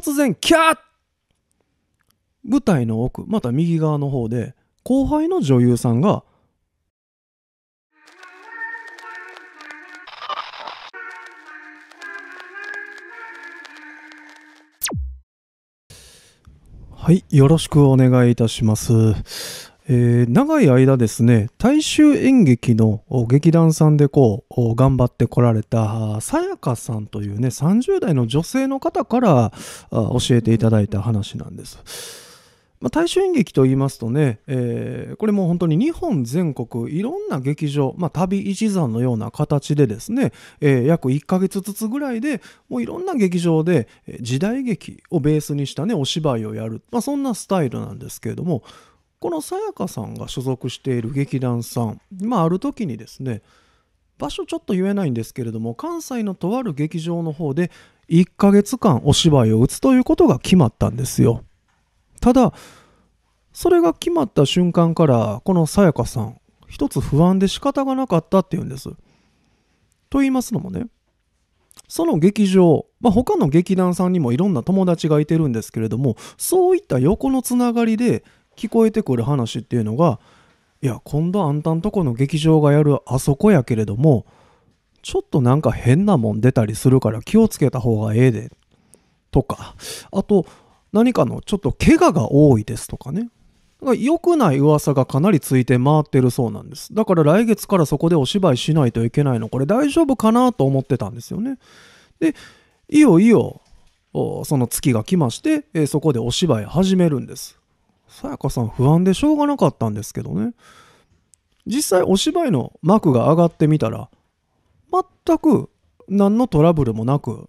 突然キャー舞台の奥また右側の方で後輩の女優さんがはい、よろしくお願いいたします。えー、長い間ですね大衆演劇の劇団さんでこう頑張ってこられたさやかさんというね30代の女性の方から教えていただいた話なんです。まあ、大衆演劇と言いますとね、えー、これも本当に日本全国いろんな劇場、まあ、旅一山のような形でですね、えー、約1ヶ月ずつぐらいでもういろんな劇場で時代劇をベースにしたねお芝居をやる、まあ、そんなスタイルなんですけれどもこのさやかさんが所属している劇団さん、まあ、ある時にですね場所ちょっと言えないんですけれども関西のとある劇場の方で1ヶ月間お芝居を打つということが決まったんですよただそれが決まった瞬間からこのさやかさん一つ不安で仕方がなかったっていうんですと言いますのもねその劇場、まあ、他の劇団さんにもいろんな友達がいてるんですけれどもそういった横のつながりで聞こえてくる話っていうのがいや今度あんたんとこの劇場がやるあそこやけれどもちょっとなんか変なもん出たりするから気をつけた方がええでとかあと何かのちょっと怪我が多いですとかね良くない噂がかなりついて回ってるそうなんですだから来月からそこでお芝居しないといけないのこれ大丈夫かなと思ってたんですよねでいよいよその月が来まして、えそこでお芝居始めるんですさやかさん不安でしょうがなかったんですけどね実際お芝居の幕が上がってみたら全く何のトラブルもなく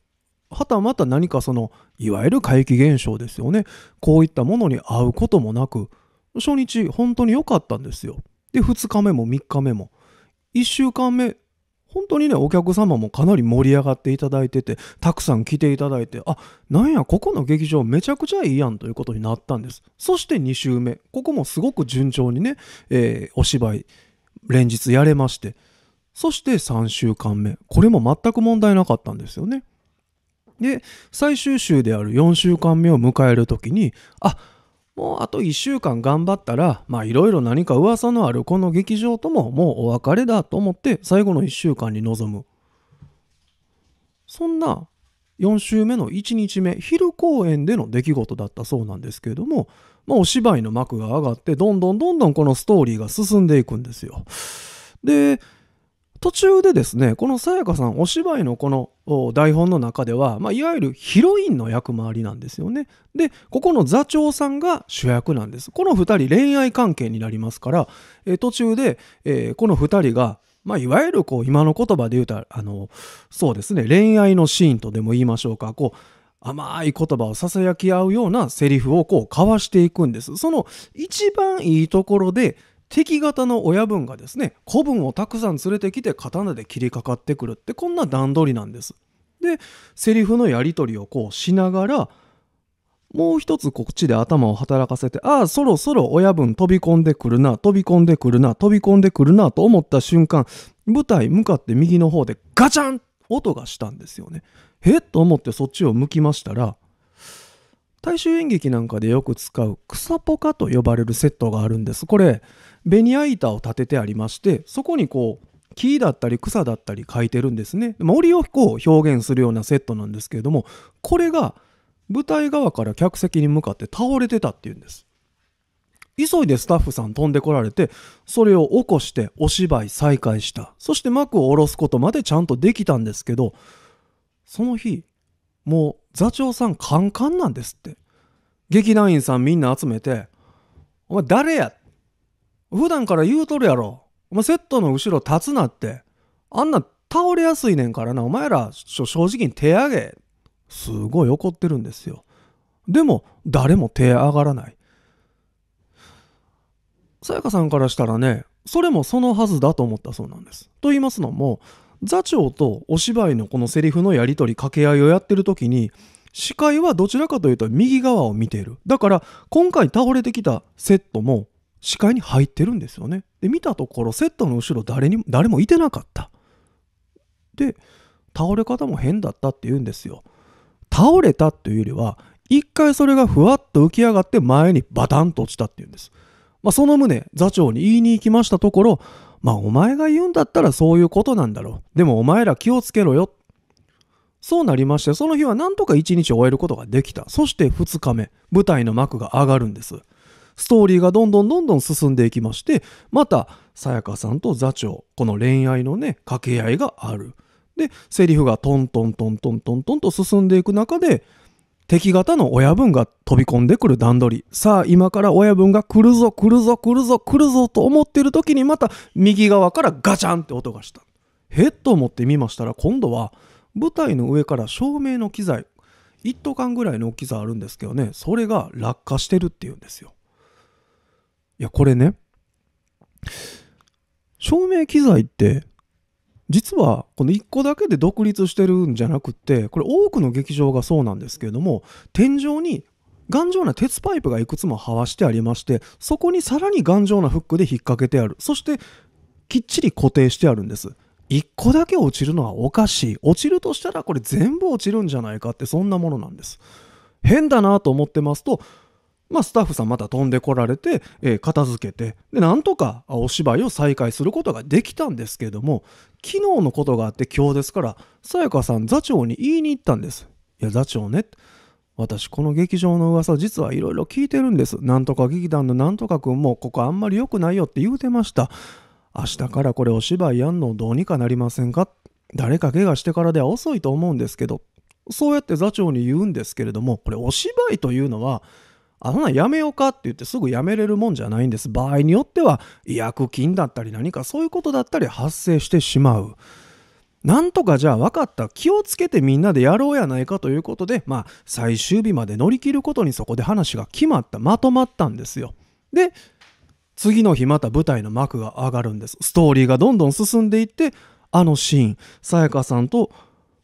はたまた何かそのいわゆる怪奇現象ですよねこういったものに会うこともなく初日本当に良かったんですよで2日目も3日目も1週間目本当にねお客様もかなり盛り上がっていただいててたくさん来ていただいてあなんやここの劇場めちゃくちゃいいやんということになったんですそして2週目ここもすごく順調にね、えー、お芝居連日やれましてそして3週間目これも全く問題なかったんですよねで最終週である4週間目を迎える時にあもうあと1週間頑張ったら、まあいろいろ何か噂のあるこの劇場とももうお別れだと思って最後の1週間に臨む。そんな4週目の1日目、昼公演での出来事だったそうなんですけれども、まあお芝居の幕が上がって、どんどんどんどんこのストーリーが進んでいくんですよ。で、途中でですねこのさやかさんお芝居のこの台本の中では、まあ、いわゆるヒロインの役回りなんですよねでここの座長さんが主役なんですこの2人恋愛関係になりますから、えー、途中で、えー、この2人がまあ、いわゆるこう今の言葉で言うらあのそうですね恋愛のシーンとでも言いましょうかこう甘い言葉をささやき合うようなセリフをこう交わしていくんです。その一番いいところで敵方の親分がですね子分をたくさん連れてきて刀で切りかかってくるってこんな段取りなんです。でセリフのやり取りをこうしながらもう一つこっちで頭を働かせて、ああ、そろそろ親分飛び込んでくるな、飛び込んでくるな、飛び込んでくるなと思った瞬間、舞台向かって右の方でガチャン音がしたんですよね。えっと思ってそっちを向きましたら、大衆演劇なんかでよく使う草ポカと呼ばれるセットがあるんです。これ、ベニヤ板を立ててありまして、そこにこう、木だったり草だったり書いてるんですね。森をこう表現するようなセットなんですけれども、これが舞台側から客席に向かって倒れてたっていうんです。急いでスタッフさん飛んでこられて、それを起こしてお芝居再開した。そして幕を下ろすことまでちゃんとできたんですけど、その日、もう座長さんカンカンなんですって劇団員さんみんな集めて「お前誰や?」普段から言うとるやろお前セットの後ろ立つなってあんな倒れやすいねんからなお前ら正直に手上げすごい怒ってるんですよでも誰も手上がらないさやかさんからしたらねそれもそのはずだと思ったそうなんですと言いますのも座長とお芝居のこのセリフのやり取り掛け合いをやってる時に視界はどちらかというと右側を見ているだから今回倒れてきたセットも視界に入ってるんですよねで見たところセットの後ろ誰に誰もいてなかったで倒れ方も変だったって言うんですよ倒れたっていうよりは一回それがふわっと浮き上がって前にバタンと落ちたっていうんです、まあ、その旨座長に言いに行きましたところまあお前が言うんだったらそういうことなんだろう。でもお前ら気をつけろよ。そうなりまして、その日はなんとか一日終えることができた。そして2日目、舞台の幕が上がるんです。ストーリーがどんどんどんどん進んでいきまして、また、さやかさんと座長、この恋愛のね、掛け合いがある。で、セリフがトントントントントンと進んでいく中で、敵方の親分が飛び込んでくる段取り。さあ、今から親分が来るぞ、来るぞ、来るぞ、来るぞと思ってる時にまた右側からガチャンって音がした。へっと思ってみましたら、今度は舞台の上から照明の機材、1斗缶ぐらいの大きさあるんですけどね、それが落下してるっていうんですよ。いや、これね、照明機材って実はこの1個だけで独立してるんじゃなくてこれ多くの劇場がそうなんですけれども天井に頑丈な鉄パイプがいくつもはわしてありましてそこにさらに頑丈なフックで引っ掛けてあるそしてきっちり固定してあるんです1個だけ落ちるのはおかしい落ちるとしたらこれ全部落ちるんじゃないかってそんなものなんです変だなと思ってますとまあ、スタッフさんまた飛んでこられて、えー、片付けてでなんとかお芝居を再開することができたんですけども昨日のことがあって今日ですからさやかさん座長に言いに行ったんですいや座長ね私この劇場の噂実はいろいろ聞いてるんですなんとか劇団のなんとか君もここあんまり良くないよって言うてました明日からこれお芝居やんのどうにかなりませんか誰か怪我してからでは遅いと思うんですけどそうやって座長に言うんですけれどもこれお芝居というのはあほなやめようかって言ってすぐやめれるもんじゃないんです場合によっては違約金だったり何かそういうことだったり発生してしまう。なんとかじゃあ分かった気をつけてみんなでやろうやないかということでまあ最終日まで乗り切ることにそこで話が決まったまとまったんですよ。で次の日また舞台の幕が上がるんですストーリーがどんどん進んでいってあのシーンさやかさんと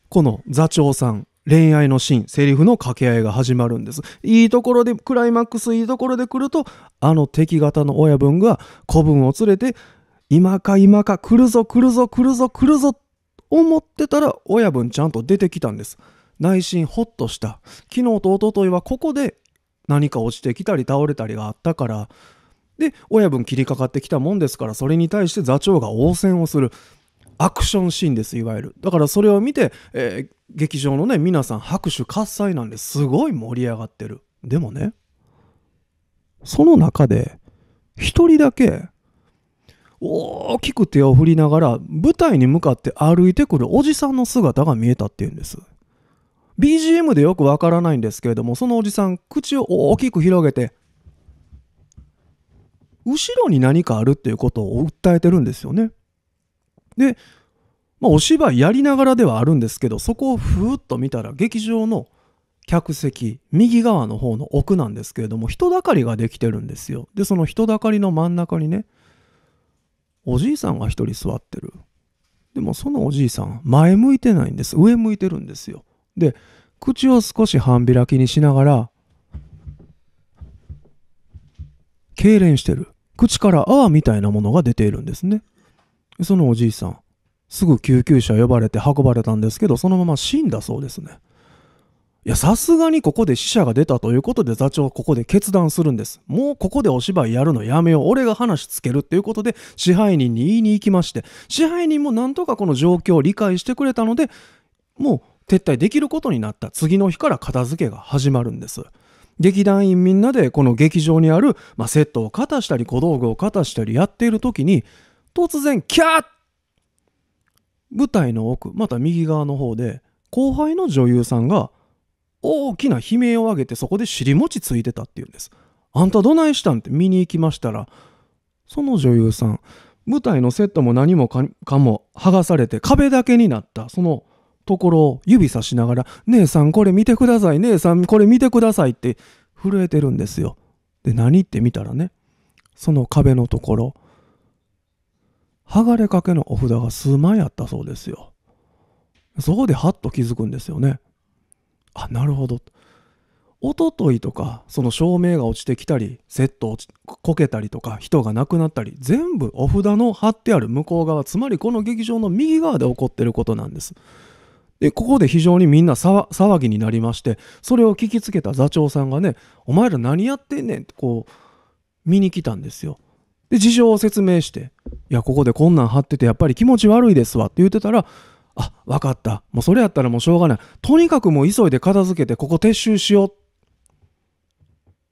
この座長さん恋愛のシーンセリフの掛け合いが始まるんですいいところでクライマックスいいところで来るとあの敵方の親分が子分を連れて今か今か来るぞ来るぞ来るぞ来るぞ思ってたら親分ちゃんと出てきたんです内心ホッとした昨日と一昨日はここで何か落ちてきたり倒れたりがあったからで親分切りかかってきたもんですからそれに対して座長が応戦をするアクションシーンですいわゆるだからそれを見て、えー、劇場のね皆さん拍手喝采なんですごい盛り上がってるでもねその中で一人だけ大きく手を振りながら舞台に向かって歩いてくるおじさんの姿が見えたっていうんです BGM でよくわからないんですけれどもそのおじさん口を大きく広げて後ろに何かあるっていうことを訴えてるんですよねで、まあ、お芝居やりながらではあるんですけどそこをふーっと見たら劇場の客席右側の方の奥なんですけれども人だかりができてるんですよでその人だかりの真ん中にねおじいさんが一人座ってるでもそのおじいさん前向いてないんです上向いてるんですよで口を少し半開きにしながら痙攣してる口から泡みたいなものが出ているんですねそのおじいさん、すぐ救急車呼ばれて運ばれたんですけど、そのまま死んだそうですね。いや、さすがにここで死者が出たということで座長はここで決断するんです。もうここでお芝居やるのやめよう。俺が話つけるっていうことで支配人に言いに行きまして、支配人もなんとかこの状況を理解してくれたので、もう撤退できることになった次の日から片付けが始まるんです。劇団員みんなでこの劇場にある、まあ、セットを片したり小道具を片したりやっている時に突然キャー舞台の奥また右側の方で後輩の女優さんが大きな悲鳴を上げてそこで尻餅ついてたっていうんです。あんたどないしたんって見に行きましたらその女優さん舞台のセットも何もかも剥がされて壁だけになったそのところを指さしながら「姉さんこれ見てください姉さんこれ見てください」って震えてるんですよ。で何って見たらねその壁のところ剥がれかけのお札が数枚あったそうですよ。そこでハッと気づくんですよね。あ、なるほど。おとといとか、その照明が落ちてきたり、セット落ちこけたりとか、人が亡くなったり、全部お札の貼ってある向こう側、つまりこの劇場の右側で起こってることなんです。で、ここで非常にみんな騒ぎになりまして、それを聞きつけた座長さんがね、お前ら何やってんねんってこう、見に来たんですよ。で、事情を説明して、いや、ここでこんなん貼ってて、やっぱり気持ち悪いですわって言ってたら、あ、分かった。もうそれやったらもうしょうがない。とにかくもう急いで片付けて、ここ撤収しよう。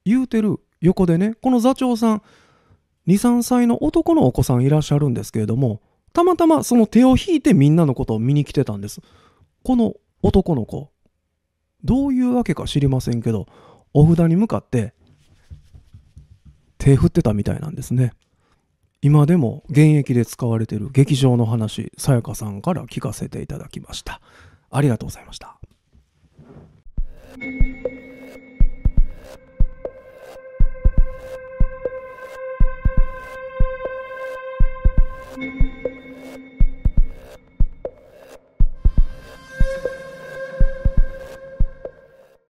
言うてる横でね、この座長さん、2、3歳の男のお子さんいらっしゃるんですけれども、たまたまその手を引いてみんなのことを見に来てたんです。この男の子、どういうわけか知りませんけど、お札に向かって手振ってたみたいなんですね。今でも現役で使われている劇場の話さやかさんから聞かせていただきましたありがとうございました